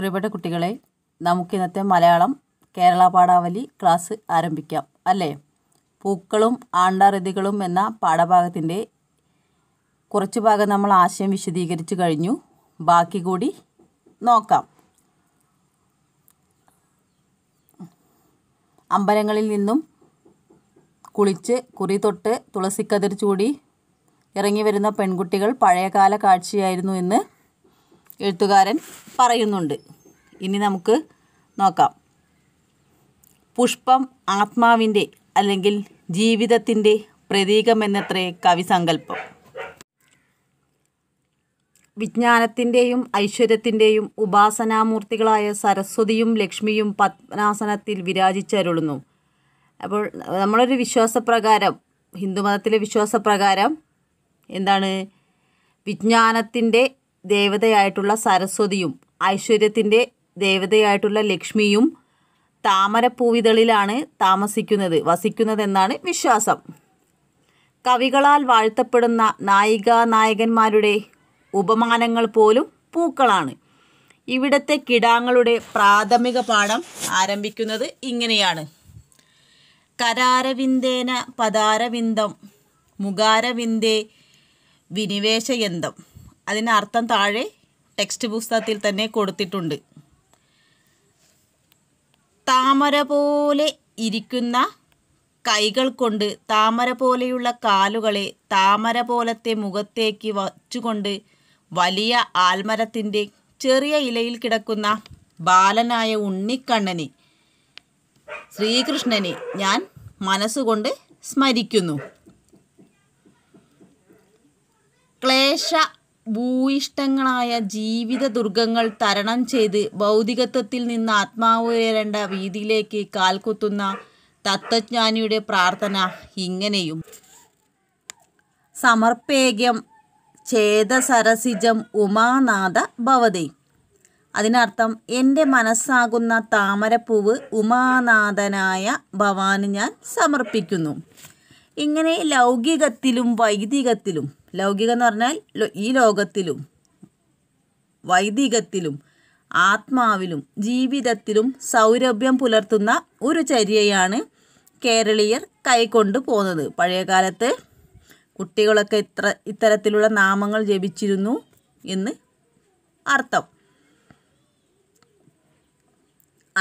പ്രിയപ്പെട്ട കുട്ടികളെ നമുക്കിന്നത്തെ മലയാളം കേരള പാഠാവലി ക്ലാസ് ആരംഭിക്കാം അല്ലേ പൂക്കളും ആണ്ടാരതികളും എന്ന പാഠഭാഗത്തിൻ്റെ കുറച്ച് ഭാഗം നമ്മൾ ആശയം വിശദീകരിച്ചു കഴിഞ്ഞു ബാക്കി കൂടി നോക്കാം അമ്പലങ്ങളിൽ നിന്നും കുളിച്ച് കുറി തൊട്ട് തുളസിക്കതിർ ചൂടി ഇറങ്ങി വരുന്ന പെൺകുട്ടികൾ പഴയകാല കാഴ്ചയായിരുന്നു എന്ന് എഴുത്തുകാരൻ പറയുന്നുണ്ട് ഇനി നമുക്ക് നോക്കാം പുഷ്പം ആത്മാവിൻ്റെ അല്ലെങ്കിൽ ജീവിതത്തിൻ്റെ പ്രതീകമെന്നത്രേ കവിസങ്കല്പം വിജ്ഞാനത്തിൻ്റെയും ഐശ്വര്യത്തിൻ്റെയും ഉപാസനാമൂർത്തികളായ സരസ്വതിയും ലക്ഷ്മിയും പത്മനാസനത്തിൽ വിരാജിച്ചരുളുന്നു അപ്പോൾ നമ്മളൊരു വിശ്വാസപ്രകാരം ഹിന്ദുമതത്തിലെ വിശ്വാസപ്രകാരം എന്താണ് വിജ്ഞാനത്തിൻ്റെ ദേവതയായിട്ടുള്ള സരസ്വതിയും ഐശ്വര്യത്തിൻ്റെ ദേവതയായിട്ടുള്ള ലക്ഷ്മിയും താമരപ്പൂവിതളിലാണ് താമസിക്കുന്നത് വസിക്കുന്നതെന്നാണ് വിശ്വാസം കവികളാൽ വാഴ്ത്തപ്പെടുന്ന നായിക നായകന്മാരുടെ ഉപമാനങ്ങൾ പോലും പൂക്കളാണ് ഇവിടത്തെ കിടാങ്ങളുടെ പ്രാഥമിക പാഠം ആരംഭിക്കുന്നത് ഇങ്ങനെയാണ് കരാരവിന്ദേന പദാരവിന്ദം മുഖാരവിന്ദേ വിനിവേശയന്തം അതിന് അർത്ഥം താഴെ ടെക്സ്റ്റ് പുസ്തകത്തിൽ തന്നെ കൊടുത്തിട്ടുണ്ട് താമര പോലെ ഇരിക്കുന്ന കൈകൾ കൊണ്ട് താമര പോലെയുള്ള കാലുകളെ താമര പോലത്തെ മുഖത്തേക്ക് വച്ചുകൊണ്ട് വലിയ ആൽമരത്തിൻ്റെ ചെറിയ ഇലയിൽ കിടക്കുന്ന ബാലനായ ഉണ്ണിക്കണ്ണനെ ശ്രീകൃഷ്ണനെ ഞാൻ മനസ്സുകൊണ്ട് സ്മരിക്കുന്നു ക്ലേശ ഭൂയിഷ്ടങ്ങളായ ജീവിത ദുർഗങ്ങൾ തരണം ചെയ്ത് ഭൗതികത്വത്തിൽ നിന്ന് ആത്മാവ് ഉയരേണ്ട വീതിയിലേക്ക് കാൽക്കുത്തുന്ന തത്വജ്ഞാനിയുടെ പ്രാർത്ഥന ഇങ്ങനെയും സമർപ്പേഗ്യം ചേതസരസിജം ഉമാനാഥ ഭവതേ അതിനർത്ഥം എൻ്റെ മനസ്സാകുന്ന താമരപ്പൂവ് ഉമാനാഥനായ ഭവാന് ഞാൻ സമർപ്പിക്കുന്നു ഇങ്ങനെ ലൗകികത്തിലും വൈദികത്തിലും ലൗകികം എന്ന് പറഞ്ഞാൽ ഈ ലോകത്തിലും വൈദികത്തിലും ആത്മാവിലും ജീവിതത്തിലും സൗരഭ്യം പുലർത്തുന്ന ഒരു ചര്യയാണ് കേരളീയർ കൈക്കൊണ്ട് പോകുന്നത് പഴയകാലത്ത് കുട്ടികളൊക്കെ ഇത്ര ഇത്തരത്തിലുള്ള നാമങ്ങൾ ജപിച്ചിരുന്നു എന്ന് അർത്ഥം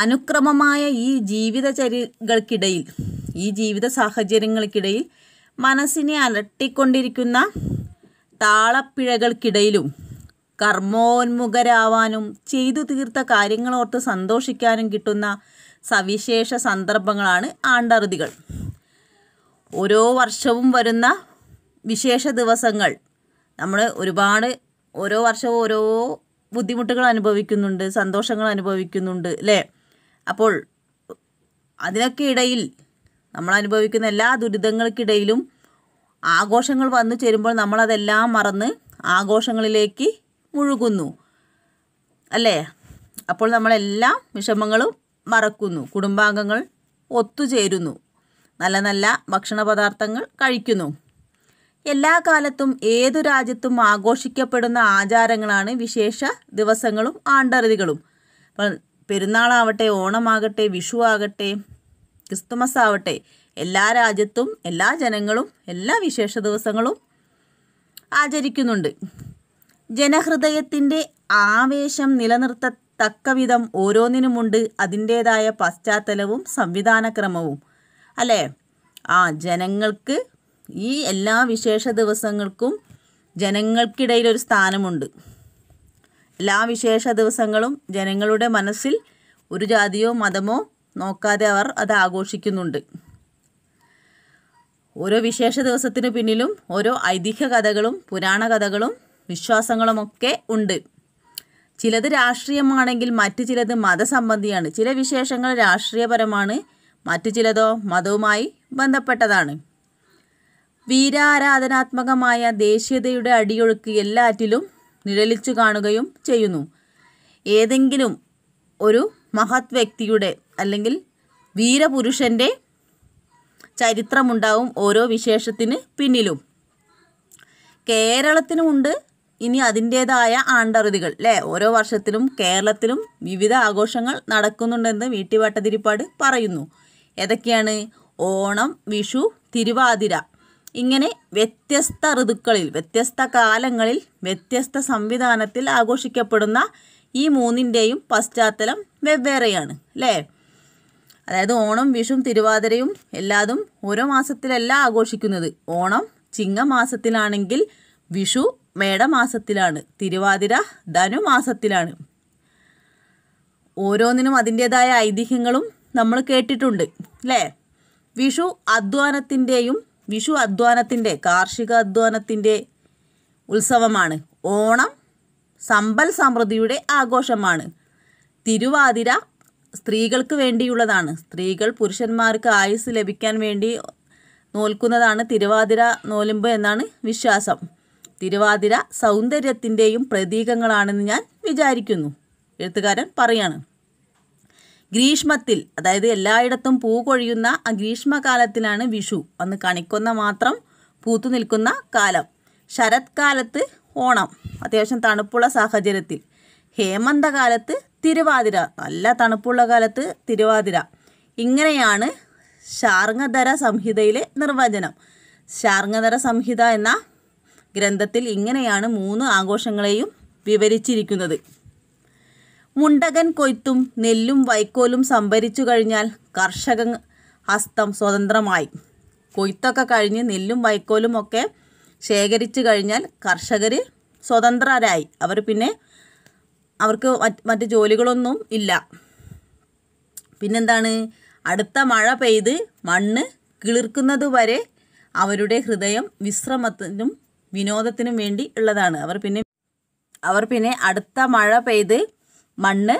അനുക്രമമായ ഈ ജീവിതചര്യകൾക്കിടയിൽ ഈ ജീവിത സാഹചര്യങ്ങൾക്കിടയിൽ മനസ്സിനെ അലട്ടിക്കൊണ്ടിരിക്കുന്ന താളപ്പിഴകൾക്കിടയിലും കർമ്മോന്മുഖരാവാനും ചെയ്തു തീർത്ത കാര്യങ്ങളോർത്ത് സന്തോഷിക്കാനും കിട്ടുന്ന സവിശേഷ സന്ദർഭങ്ങളാണ് ആണ്ടറുതികൾ ഓരോ വർഷവും വരുന്ന വിശേഷ ദിവസങ്ങൾ നമ്മൾ ഒരുപാട് ഓരോ വർഷവും ഓരോ ബുദ്ധിമുട്ടുകൾ അനുഭവിക്കുന്നുണ്ട് സന്തോഷങ്ങൾ അനുഭവിക്കുന്നുണ്ട് അല്ലേ അപ്പോൾ അതിനൊക്കെ ഇടയിൽ നമ്മൾ അനുഭവിക്കുന്ന എല്ലാ ദുരിതങ്ങൾക്കിടയിലും ആഘോഷങ്ങൾ വന്നു ചേരുമ്പോൾ നമ്മളതെല്ലാം മറന്ന് ആഘോഷങ്ങളിലേക്ക് മുഴുകുന്നു അല്ലേ അപ്പോൾ നമ്മളെല്ലാ വിഷമങ്ങളും മറക്കുന്നു കുടുംബാംഗങ്ങൾ ഒത്തുചേരുന്നു നല്ല നല്ല ഭക്ഷണ പദാർത്ഥങ്ങൾ കഴിക്കുന്നു എല്ലാ കാലത്തും ഏതു രാജ്യത്തും ആഘോഷിക്കപ്പെടുന്ന ആചാരങ്ങളാണ് വിശേഷ ദിവസങ്ങളും ആണ്ടറുതികളും പെരുന്നാളാവട്ടെ ഓണമാകട്ടെ വിഷു ആകട്ടെ ക്രിസ്തുമസ് ആവട്ടെ എല്ലാ രാജ്യത്തും എല്ലാ ജനങ്ങളും എല്ലാ വിശേഷ ദിവസങ്ങളും ആചരിക്കുന്നുണ്ട് ജനഹൃദയത്തിൻ്റെ ആവേശം നിലനിർത്തത്തക്ക വിധം ഓരോന്നിനുമുണ്ട് അതിൻ്റേതായ പശ്ചാത്തലവും സംവിധാനക്രമവും അല്ലേ ആ ജനങ്ങൾക്ക് ഈ എല്ലാ വിശേഷ ദിവസങ്ങൾക്കും ജനങ്ങൾക്കിടയിൽ ഒരു സ്ഥാനമുണ്ട് എല്ലാ വിശേഷ ദിവസങ്ങളും ജനങ്ങളുടെ മനസ്സിൽ ഒരു ജാതിയോ മതമോ നോക്കാതെ അവർ അത് ആഘോഷിക്കുന്നുണ്ട് ഓരോ വിശേഷ ദിവസത്തിന് പിന്നിലും ഓരോ ഐതിഹ്യ കഥകളും പുരാണ കഥകളും വിശ്വാസങ്ങളുമൊക്കെ ഉണ്ട് ചിലത് രാഷ്ട്രീയമാണെങ്കിൽ മറ്റു ചിലത് മതസംബന്ധിയാണ് ചില വിശേഷങ്ങൾ രാഷ്ട്രീയപരമാണ് മറ്റു ചിലതോ മതവുമായി ബന്ധപ്പെട്ടതാണ് വീരാരാധനാത്മകമായ ദേശീയതയുടെ അടിയൊഴുക്ക് എല്ലാറ്റിലും നിഴലിച്ചു കാണുകയും ചെയ്യുന്നു ഏതെങ്കിലും ഒരു മഹത് വ്യക്തിയുടെ അല്ലെങ്കിൽ വീരപുരുഷൻ്റെ ചരിത്രമുണ്ടാവും ഓരോ വിശേഷത്തിന് പിന്നിലും കേരളത്തിനുമുണ്ട് ഇനി അതിൻ്റേതായ ആണ്ടറുതികൾ അല്ലേ ഓരോ വർഷത്തിലും കേരളത്തിലും വിവിധ ആഘോഷങ്ങൾ നടക്കുന്നുണ്ടെന്ന് വീട്ടുവാട്ടതിരിപ്പാട് പറയുന്നു ഏതൊക്കെയാണ് ഓണം വിഷു തിരുവാതിര ഇങ്ങനെ വ്യത്യസ്ത ഋതുക്കളിൽ വ്യത്യസ്ത കാലങ്ങളിൽ വ്യത്യസ്ത സംവിധാനത്തിൽ ആഘോഷിക്കപ്പെടുന്ന ഈ മൂന്നിൻ്റെയും പശ്ചാത്തലം വെവ്വേറെയാണ് അല്ലേ അതായത് ഓണം വിഷും തിരുവാതിരയും എല്ലാതും ഓരോ മാസത്തിലല്ല ആഘോഷിക്കുന്നത് ഓണം ചിങ്ങമാസത്തിലാണെങ്കിൽ വിഷു മേടമാസത്തിലാണ് തിരുവാതിര ധനുമാസത്തിലാണ് ഓരോന്നിനും അതിൻ്റേതായ ഐതിഹ്യങ്ങളും നമ്മൾ കേട്ടിട്ടുണ്ട് അല്ലേ വിഷു അധ്വാനത്തിൻ്റെയും വിഷു അധ്വാനത്തിൻ്റെ കാർഷിക അധ്വാനത്തിൻ്റെ ഉത്സവമാണ് ഓണം സമ്പൽ സമൃദ്ധിയുടെ ആഘോഷമാണ് തിരുവാതിര സ്ത്രീകൾക്ക് വേണ്ടിയുള്ളതാണ് സ്ത്രീകൾ പുരുഷന്മാർക്ക് ആയുസ് ലഭിക്കാൻ വേണ്ടി നോൽക്കുന്നതാണ് തിരുവാതിര നോലുമ്പ് എന്നാണ് വിശ്വാസം തിരുവാതിര സൗന്ദര്യത്തിൻ്റെയും പ്രതീകങ്ങളാണെന്ന് ഞാൻ വിചാരിക്കുന്നു എഴുത്തുകാരൻ പറയാണ് ഗ്രീഷ്മത്തിൽ അതായത് എല്ലായിടത്തും പൂ കൊഴിയുന്ന ആ ഗ്രീഷ്മകാലത്തിലാണ് വിഷു അന്ന് കണിക്കൊന്ന മാത്രം പൂത്തു നിൽക്കുന്ന കാലം ശരത്കാലത്ത് ഓണം അത്യാവശ്യം തണുപ്പുള്ള സാഹചര്യത്തിൽ ഹേമന്തകാലത്ത് തിരുവാതിര നല്ല തണുപ്പുള്ള കാലത്ത് തിരുവാതിര ഇങ്ങനെയാണ് ശാർങ്ങധര സംഹിതയിലെ നിർവചനം ശാർങ്ങധര സംഹിത എന്ന ഗ്രന്ഥത്തിൽ ഇങ്ങനെയാണ് മൂന്ന് ആഘോഷങ്ങളെയും വിവരിച്ചിരിക്കുന്നത് മുണ്ടകൻ കൊയ്ത്തും നെല്ലും വൈക്കോലും സംഭരിച്ചു കഴിഞ്ഞാൽ കർഷക ഹസ്തം സ്വതന്ത്രമായി കൊയ്ത്തൊക്കെ കഴിഞ്ഞ് നെല്ലും വൈക്കോലും ഒക്കെ ശേഖരിച്ചു കഴിഞ്ഞാൽ കർഷകർ സ്വതന്ത്രരായി അവർ പിന്നെ അവർക്ക് മറ്റ് ജോലികളൊന്നും ഇല്ല പിന്നെന്താണ് അടുത്ത മഴ പെയ്ത് മണ്ണ് കിളിർക്കുന്നത് വരെ അവരുടെ ഹൃദയം വിശ്രമത്തിനും വിനോദത്തിനും വേണ്ടി ഉള്ളതാണ് അവർ പിന്നെ അവർ പിന്നെ അടുത്ത മഴ പെയ്ത് മണ്ണ്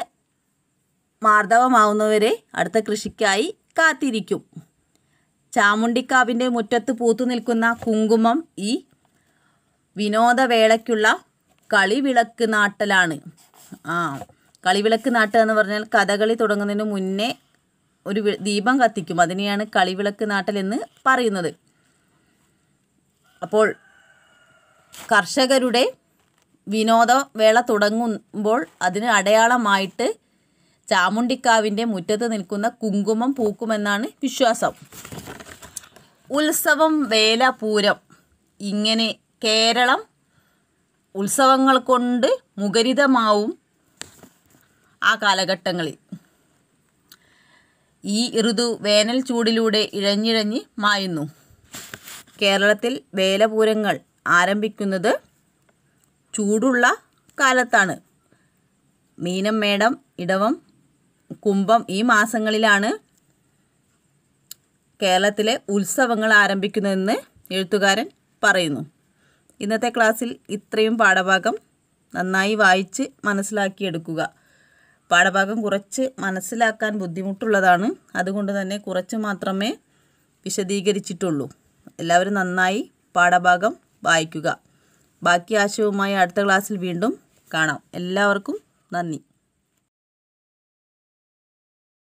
മാർദ്ദവമാവുന്നവരെ അടുത്ത കൃഷിക്കായി കാത്തിരിക്കും ചാമുണ്ടിക്കാവിൻ്റെ മുറ്റത്ത് പൂത്തു നിൽക്കുന്ന കുങ്കുമം ഈ വിനോദവേളയ്ക്കുള്ള കളിവിളക്ക് നാട്ടലാണ് ആ കളിവിളക്ക് നാട്ടുക എന്ന് പറഞ്ഞാൽ കഥകളി തുടങ്ങുന്നതിന് മുന്നേ ഒരു ദീപം കത്തിക്കും അതിനെയാണ് കളിവിളക്ക് നാട്ടൽ എന്ന് പറയുന്നത് അപ്പോൾ കർഷകരുടെ വിനോദവേള തുടങ്ങുമ്പോൾ അതിന് അടയാളമായിട്ട് ചാമുണ്ടിക്കാവിൻ്റെ മുറ്റത്ത് നിൽക്കുന്ന കുങ്കുമം പൂക്കുമെന്നാണ് വിശ്വാസം ഉത്സവം വേല പൂരം ഇങ്ങനെ കേരളം ഉത്സവങ്ങൾ കൊണ്ട് മുഖരിതമാവും ആ കാലഘട്ടങ്ങളിൽ ഈ ഋതു വേനൽ ചൂടിലൂടെ ഇഴഞ്ഞിഴഞ്ഞ് മായുന്നു കേരളത്തിൽ വേലപൂരങ്ങൾ ആരംഭിക്കുന്നത് ചൂടുള്ള കാലത്താണ് മീനം മേടം ഇടവം കുംഭം ഈ മാസങ്ങളിലാണ് കേരളത്തിലെ ഉത്സവങ്ങൾ ആരംഭിക്കുന്നതെന്ന് എഴുത്തുകാരൻ പറയുന്നു ഇന്നത്തെ ക്ലാസ്സിൽ ഇത്രയും പാഠഭാഗം നന്നായി വായിച്ച് മനസ്സിലാക്കിയെടുക്കുക പാഠഭാഗം കുറച്ച് മനസ്സിലാക്കാൻ ബുദ്ധിമുട്ടുള്ളതാണ് അതുകൊണ്ട് തന്നെ കുറച്ച് മാത്രമേ വിശദീകരിച്ചിട്ടുള്ളൂ എല്ലാവരും നന്നായി പാഠഭാഗം വായിക്കുക ബാക്കി ആശയവുമായി അടുത്ത ക്ലാസ്സിൽ വീണ്ടും കാണാം എല്ലാവർക്കും നന്ദി